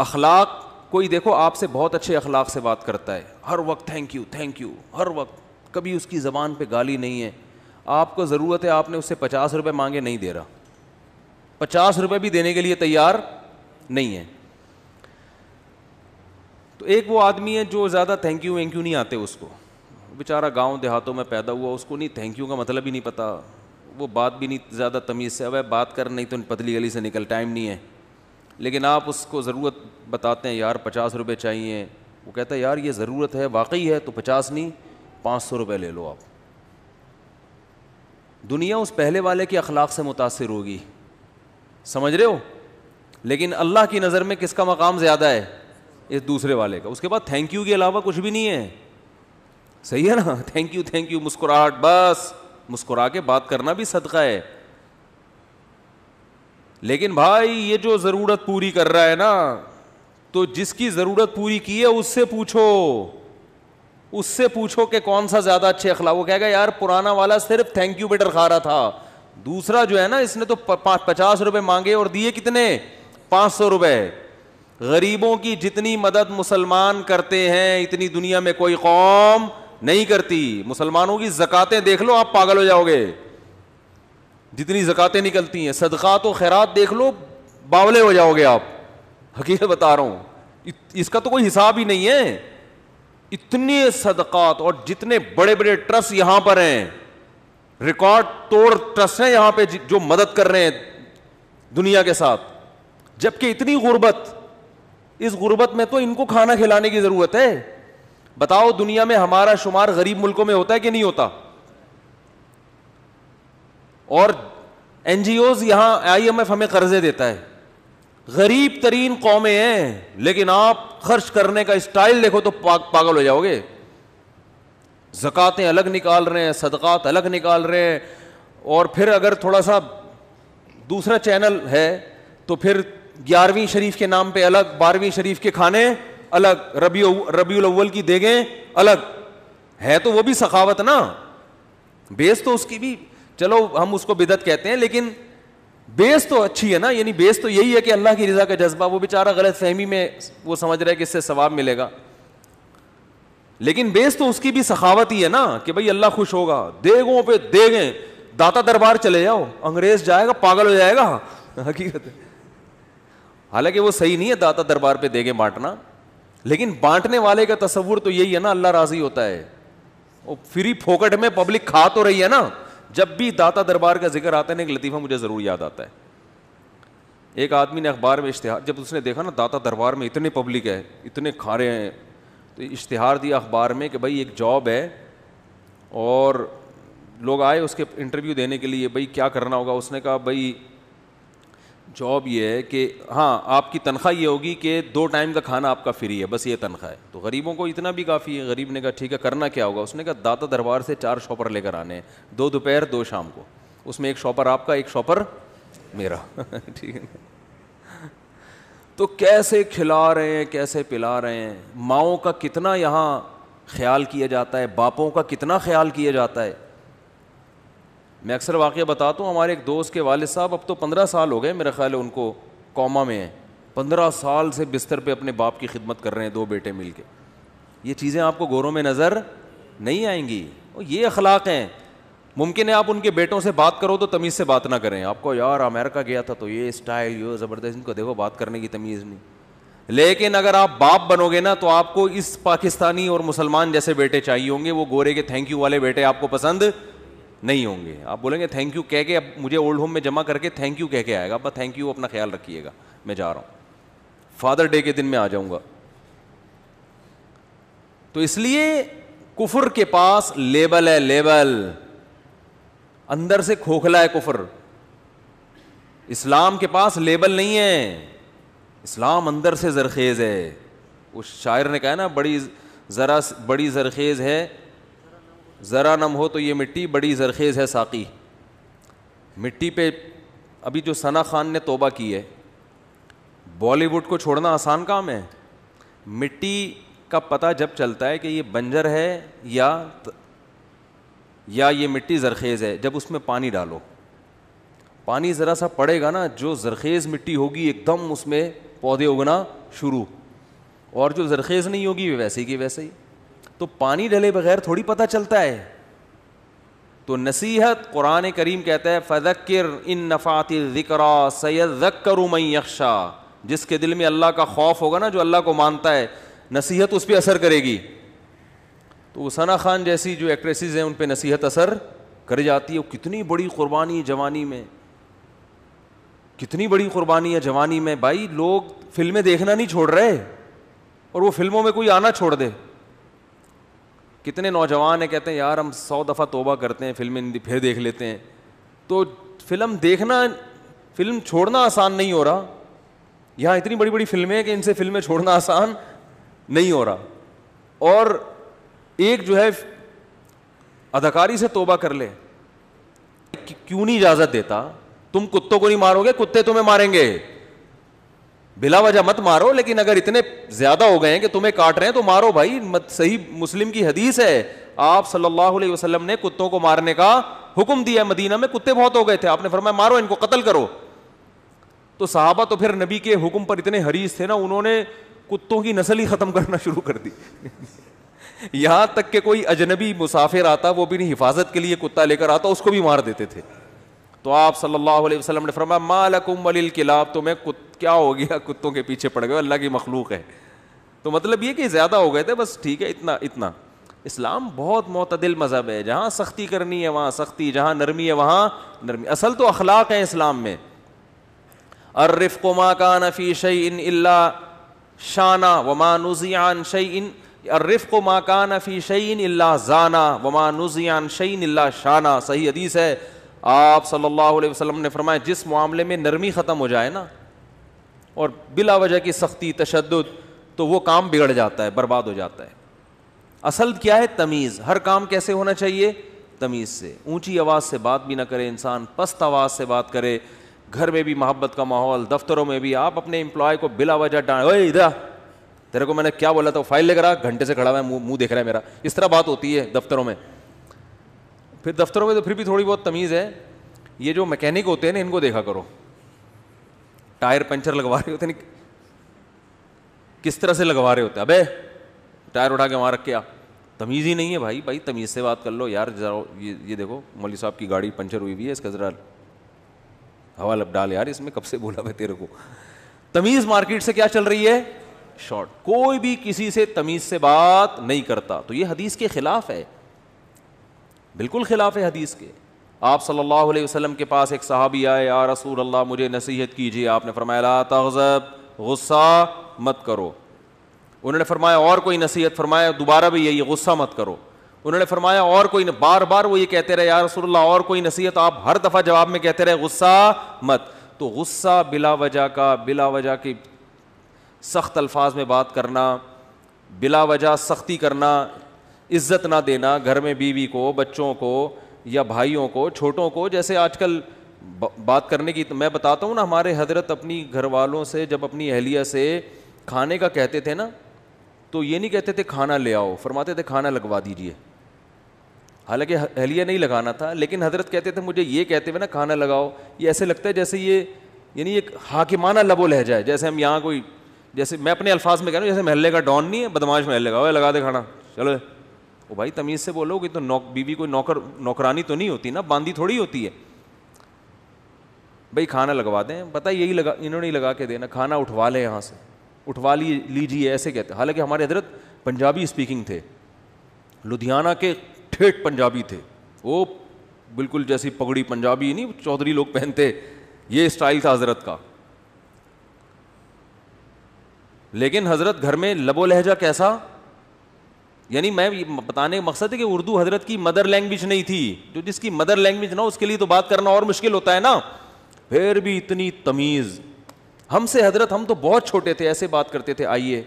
अखलाक कोई देखो आपसे बहुत अच्छे अखलाक से बात करता है हर वक्त थैंक यू थैंक यू हर वक्त कभी उसकी ज़बान पे गाली नहीं है आपको ज़रूरत है आपने उससे पचास रुपये मांगे नहीं दे रहा पचास रुपये भी देने के लिए तैयार नहीं है तो एक वो आदमी है जो ज़्यादा थैंक यू वैंक यू नहीं आते उसको बेचारा गाँव देहातों में पैदा हुआ उसको नहीं थैंक यू का मतलब ही नहीं पता वो बात भी नहीं ज़्यादा तमीज़ से अब बात कर नहीं तो पतली गली से निकल टाइम नहीं है लेकिन आप उसको ज़रूरत बताते हैं यार पचास रुपये चाहिए वो कहता है यार ये ज़रूरत है वाकई है तो पचास नहीं पाँच सौ रुपये ले लो आप दुनिया उस पहले वाले के अखलाक से मुतासर होगी समझ रहे हो लेकिन अल्लाह की नज़र में किसका मकाम ज़्यादा है इस दूसरे वाले का उसके बाद थैंक यू के अलावा कुछ भी नहीं है सही है ना थैंक यू थैंक यू मुस्कुराहट बस मुस्कुरा के बात करना भी सदका है लेकिन भाई ये जो ज़रूरत पूरी कर रहा है ना तो जिसकी ज़रूरत पूरी की है उससे पूछो उससे पूछो कि कौन सा ज़्यादा अच्छे अखलाक वो कहेगा यार पुराना वाला सिर्फ थैंक यू बेटर खा रहा था दूसरा जो है ना इसने तो पचास रुपये मांगे और दिए कितने पाँच सौ रुपये गरीबों की जितनी मदद मुसलमान करते हैं इतनी दुनिया में कोई कौम नहीं करती मुसलमानों की जक़ातें देख लो आप पागल हो जाओगे जितनी ज़क़ातें निकलती हैं सदक़ात व खैरात देख लो बावले हो जाओगे आप हकीकत बता रहा हूँ इसका तो कोई हिसाब ही नहीं है इतने सदकत और जितने बड़े बड़े ट्रस्ट यहाँ पर हैं रिकॉर्ड तोड़ ट्रस्ट हैं यहाँ पे जो मदद कर रहे हैं दुनिया के साथ जबकि इतनी गुर्बत इस गुर्बत में तो इनको खाना खिलाने की ज़रूरत है बताओ दुनिया में हमारा शुमार गरीब मुल्कों में होता है कि नहीं होता और एन जी ओज यहां आई एम एफ हमें कर्जे देता है गरीब तरीन कौमें हैं लेकिन आप खर्च करने का स्टाइल देखो तो पा, पागल हो जाओगे जक़ातें अलग निकाल रहे हैं सदकत अलग निकाल रहे हैं और फिर अगर थोड़ा सा दूसरा चैनल है तो फिर ग्यारहवीं शरीफ के नाम पर अलग बारहवीं शरीफ के खाने अलग रबी रबी अव्वल की देगें अलग है तो वो भी सखावत ना बेस तो उसकी भी चलो हम उसको बिदत कहते हैं लेकिन बेस तो अच्छी है ना यानी बेस तो यही है कि अल्लाह की रजा का जज्बा वो बेचारा गलत फहमी में वो समझ रहा है कि इससे सवाब मिलेगा लेकिन बेस तो उसकी भी सखावत ही है ना कि भाई अल्लाह खुश होगा देगों पे देगे दाता दरबार चले जाओ अंग्रेज जाएगा पागल हो जाएगा हकीकत है हालांकि वो सही नहीं है दाता दरबार पे देगे बांटना लेकिन बांटने वाले का तस्वुर तो यही है ना अल्लाह राजी होता है वो फ्री फोकट में पब्लिक खा तो रही है ना जब भी दाता दरबार का जिक्र आता है ना एक लतीफ़ा मुझे ज़रूर याद आता है एक आदमी ने अखबार में इश्तहार जब उसने देखा ना दाता दरबार में इतने पब्लिक है इतने खारे हैं तो इश्तहार दिया अखबार में कि भाई एक जॉब है और लोग आए उसके इंटरव्यू देने के लिए भाई क्या करना होगा उसने कहा भाई जॉब ये है कि हाँ आपकी तनख्वाह ये होगी कि दो टाइम का खाना आपका फ्री है बस ये तनख्वाह है तो गरीबों को इतना भी काफ़ी है गरीब ने कहा ठीक है करना क्या होगा उसने कहा दाता दरबार से चार शॉपर लेकर आने हैं दो दोपहर दो शाम को उसमें एक शॉपर आपका एक शॉपर मेरा ठीक है तो कैसे खिला रहे हैं कैसे पिला रहे हैं माओ का कितना यहाँ ख्याल किया जाता है बापों का कितना ख्याल किया जाता है मैं अक्सर वाक़ बताता हूँ हमारे एक दोस्त के वाल साहब अब तो पंद्रह साल हो गए मेरा ख्याल है उनको कॉमा में है पंद्रह साल से बिस्तर पर अपने बाप की खिदमत कर रहे हैं दो बेटे मिल के ये चीज़ें आपको गोरों में नज़र नहीं आएंगी और ये अखलाक हैं मुमकिन है आप उनके बेटों से बात करो तो तमीज़ से बात ना करें आपको यार अमेरिका गया था तो ये स्टाइल यो ज़बरदस्त इनको देखो बात करने की तमीज़ नहीं लेकिन अगर आप बाप बनोगे ना तो आपको इस पाकिस्तानी और मुसलमान जैसे बेटे चाहिए होंगे वो गोरे के थैंक यू वाले बेटे आपको पसंद नहीं होंगे आप बोलेंगे थैंक यू कह के अब मुझे ओल्ड होम में जमा करके थैंक यू कह के आएगा अब थैंक यू अपना ख्याल रखिएगा मैं जा रहा हूं फादर डे के दिन में आ जाऊंगा तो इसलिए कुफर के पास लेबल है लेबल अंदर से खोखला है कुफर इस्लाम के पास लेबल नहीं है इस्लाम अंदर से जरखेज़ है उस शायर ने कहा ना बड़ी ज़रा बड़ी जरखेज़ है ज़रा नम हो तो ये मिट्टी बड़ी जरखेज़ है साकी मिट्टी पे अभी जो सना खान ने तोबा की है बॉलीवुड को छोड़ना आसान काम है मिट्टी का पता जब चलता है कि ये बंजर है या या ये मिट्टी जरखेज़ है जब उसमें पानी डालो पानी ज़रा सा पड़ेगा ना जो जरखेज़ मिट्टी होगी एकदम उसमें पौधे उगना शुरू और जो जरखेज़ नहीं होगी वैसे की वैसे ही तो पानी डले बगैर थोड़ी पता चलता है तो नसीहत कुरान करीम कहता है फ़ज़क्र इन नफ़ात ज़िक्रा सैदकर यक्षा जिसके दिल में अल्लाह का खौफ होगा ना जो अल्लाह को मानता है नसीहत उस पर असर करेगी तो उसाना खान जैसी जो एक्ट्रेसेस हैं उन पर नसीहत असर कर जाती है कितनी बड़ी कुर्बानी जवानी में कितनी बड़ी कुर्बानी है जवानी में भाई लोग फिल्में देखना नहीं छोड़ रहे और वो फिल्मों में कोई आना छोड़ दे कितने नौजवान हैं कहते हैं यार हम सौ दफ़ा तोबा करते हैं फिल्म फिर देख लेते हैं तो फिल्म देखना फिल्म छोड़ना आसान नहीं हो रहा यहाँ इतनी बड़ी बड़ी फिल्में हैं कि इनसे फिल्में छोड़ना आसान नहीं हो रहा और एक जो है अदाकारी से तोबा कर ले क्यों नहीं इजाज़त देता तुम कुत्तों को नहीं मारोगे कुत्ते तुम्हें मारेंगे बिला वजह मत मारो लेकिन अगर इतने ज्यादा हो गए हैं कि तुम्हें काट रहे हैं तो मारो भाई मत सही मुस्लिम की हदीस है आप सल्लल्लाहु अलैहि वसल्लम ने कुत्तों को मारने का हुक्म दिया मदीना में कुत्ते बहुत हो गए थे आपने फरमाया मारो इनको कत्ल करो तो साहबा तो फिर नबी के हुक्म पर इतने हरीस थे ना उन्होंने कुत्तों की नस्ल ही खत्म करना शुरू कर दी यहां तक के कोई अजनबी मुसाफिर आता वो भी नहीं हिफाजत के लिए कुत्ता लेकर आता उसको भी मार देते थे तो आप सल्लल्लाहु अलैहि वसल्लम ने फरमाया मालकुम वलिल किलाब तुम्हें तो कुत क्या हो गया कुत्तों के पीछे पड़ गए अल्लाह की मखलूक है तो मतलब ये कि ज़्यादा हो गए थे बस ठीक है इतना इतना इस्लाम बहुत मतदिल मज़हब है जहाँ सख्ती करनी है वहाँ सख्ती जहाँ नरमी है वहाँ नरमी असल तो अखलाक है इस्लाम में अर्रफ़ कोमा का नफ़ी शई इन अल्ला शाना वमानुजियान शई इन अर्रफ़ को माकान फ़ी शईन अल्ला जाना वमानुजियान शईन अल्ला शाना सही हदीस है आप सल्लल्लाहु अलैहि वसल्लम ने फरमाया जिस मामले में नरमी ख़त्म हो जाए ना और बिला वजह की सख्ती तशद तो वो काम बिगड़ जाता है बर्बाद हो जाता है असल क्या है तमीज़ हर काम कैसे होना चाहिए तमीज़ से ऊंची आवाज़ से बात भी ना करे इंसान पस्त आवाज़ से बात करे घर में भी मोहब्बत का माहौल दफ्तरों में भी आप अपने एम्प्लॉय को बिला वजह डाँ इधर तेरे को मैंने क्या बोला था फाइल लेकर आ घंटे से खड़ा हुआ मुंह देख रहा है मेरा इस तरह बात होती है दफ्तरों में फिर दफ्तरों में तो फिर भी थोड़ी बहुत तमीज़ है ये जो मैकेनिक होते हैं ना इनको देखा करो टायर पंचर लगवा रहे होते हैं किस तरह से लगवा रहे होते हैं अबे टायर उठा के वहाँ रख के आप तमीज़ ही नहीं है भाई भाई तमीज़ से बात कर लो यार ये ये देखो मौली साहब की गाड़ी पंचर हुई भी है इसका ज़रा हवा लब डाल यार इसमें कब से बोला भाई तेरे को तमीज़ मार्केट से क्या चल रही है शॉर्ट कोई भी किसी से तमीज़ से बात नहीं करता तो ये हदीस के ख़िलाफ़ है बिल्कुल खिलाफ हदीस के आप सल्लल्लाहु अलैहि वसल्लम के पास एक साहबी आए या रसूल अल्लाह मुझे नसीहत कीजिए आपने फरमाया ला तहजब गुस्सा मत करो उन्होंने फरमाया और कोई नसीहत फरमाया दोबारा भी यही गुस्सा मत करो उन्होंने फरमाया और कोई न, बार बार वो ये कहते रहे यार रसोल्ला और कोई नसीहत आप हर दफ़ा जवाब में कहते रहे गुस्सा मत तो गुस्सा बिला वजह का बिला वजह की सख्त अल्फाज में बात करना बिला वजह सख्ती करना इज्जत ना देना घर में बीवी को बच्चों को या भाइयों को छोटों को जैसे आजकल बात करने की तो मैं बताता हूँ ना हमारे हजरत अपनी घर वालों से जब अपनी अहलिया से खाने का कहते थे ना तो ये नहीं कहते थे खाना ले आओ फरमाते थे खाना लगवा दीजिए हालांकि अहलिया नहीं लगाना था लेकिन हजरत कहते थे मुझे ये कहते हुए ना खाना लगाओ ये ऐसे लगता है जैसे ये यानी एक हाकिमाना लबो लह जाए जैसे हम यहाँ कोई जैसे मैं अपने अल्फाज में कह रहा हूँ जैसे महल्ले का डॉन नहीं है बदमाश महल्ले का लगा दे खाना चलो ओ भाई तमीज़ से बोलोगे तो नौ बीवी कोई नौकर नौकरानी तो नहीं होती ना बांदी थोड़ी होती है भाई खाना लगवा दें पता यही लगा इन्होंने ही लगा के देना खाना उठवा लें यहाँ से उठवा ली लीजिए ऐसे कहते हालांकि हमारे हजरत पंजाबी स्पीकिंग थे लुधियाना के ठेठ पंजाबी थे वो बिल्कुल जैसी पगड़ी पंजाबी नहीं चौधरी लोग पहनते ये स्टाइल था हजरत का लेकिन हजरत घर में लबो लहजा कैसा यानी मैं बताने का मकसद है कि उर्दू हजरत की मदर लैंग्वेज नहीं थी जो जिसकी मदर लैंग्वेज ना उसके लिए तो बात करना और मुश्किल होता है ना फिर भी इतनी तमीज़ हमसे हजरत हम तो बहुत छोटे थे ऐसे बात करते थे आइए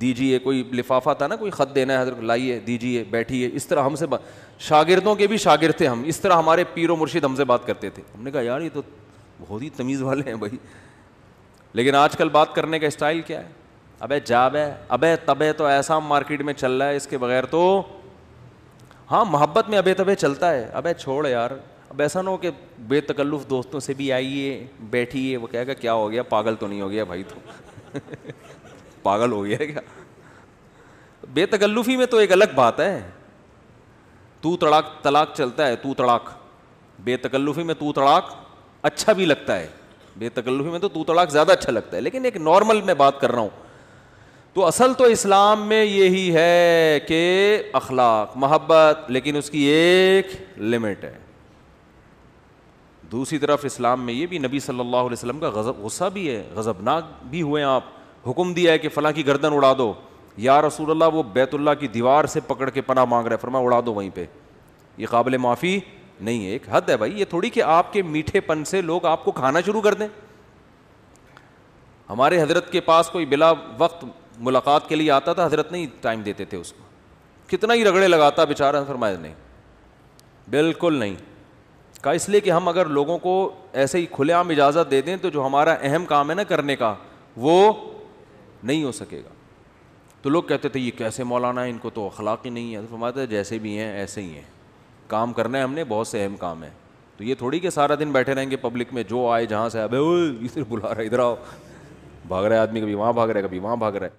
दीजिए कोई लिफाफा था ना कोई ख़त देना है हजरत लाइए दीजिए बैठिए इस तरह हमसे शागिर्दों के भी शागिर थे हम इस तरह हमारे पीर मुर्शिद हमसे बात करते थे हमने कहा यार ये तो बहुत ही तमीज़ वाले हैं भाई लेकिन आजकल बात करने का स्टाइल क्या है अबे है अबे तबे तो ऐसा मार्केट में चल रहा है इसके बगैर तो हाँ मोहब्बत में अबे तबे चलता है अबे छोड़ यार अब ऐसा ना हो कि बेतकल्लुफ़ दोस्तों से भी आइए बैठिए वो कहेगा क्या हो गया पागल तो नहीं हो गया भाई तो पागल हो गया क्या बेतकल्लुफ़ी में तो एक अलग बात है तू तड़ाक तलाक चलता है तू तड़ाक बेतकल्लुफ़ी में तू तड़ाक अच्छा भी लगता है बेतकल्लुफ़ी में तो तू तड़ाक ज़्यादा अच्छा लगता है लेकिन एक नॉर्मल मैं बात कर रहा हूँ तो असल तो इस्लाम में यही है कि अखलाक मोहब्बत लेकिन उसकी एक लिमिट है दूसरी तरफ इस्लाम में ये भी नबी सल्लल्लाहु अलैहि वसल्लम का गज़ब गुस्सा भी है गज़बनाक भी हुए आप हुक्म दिया है कि फला की गर्दन उड़ा दो या रसूल अल्लाह वो बैतुल्ला की दीवार से पकड़ के पना मांग रहे हैं फरमा उड़ा दो वहीं पर यह काबिल माफ़ी नहीं है एक हद है भाई ये थोड़ी कि आपके मीठेपन से लोग आपको खाना शुरू कर दें हमारे हजरत के पास कोई बिला वक्त मुलाकात के लिए आता था हजरत नहीं टाइम देते थे उसको कितना ही रगड़े लगाता बेचारा फरमाए नहीं बिल्कुल नहीं कहा इसलिए कि हम अगर लोगों को ऐसे ही खुलेआम इजाज़त दे दें तो जो हमारा अहम काम है ना करने का वो नहीं हो सकेगा तो लोग कहते थे ये कैसे मौलाना है इनको तो अखलाक ही नहीं है तो फरमाते जैसे भी हैं ऐसे ही हैं काम करना है हमने बहुत से अहम काम है तो ये थोड़ी के सारा दिन बैठे रहेंगे पब्लिक में जो आए जहाँ से अब इधर बुला रहा इधर आओ भाग रहा है आदमी कभी वहाँ भाग रहा है कभी वहाँ भाग रहा है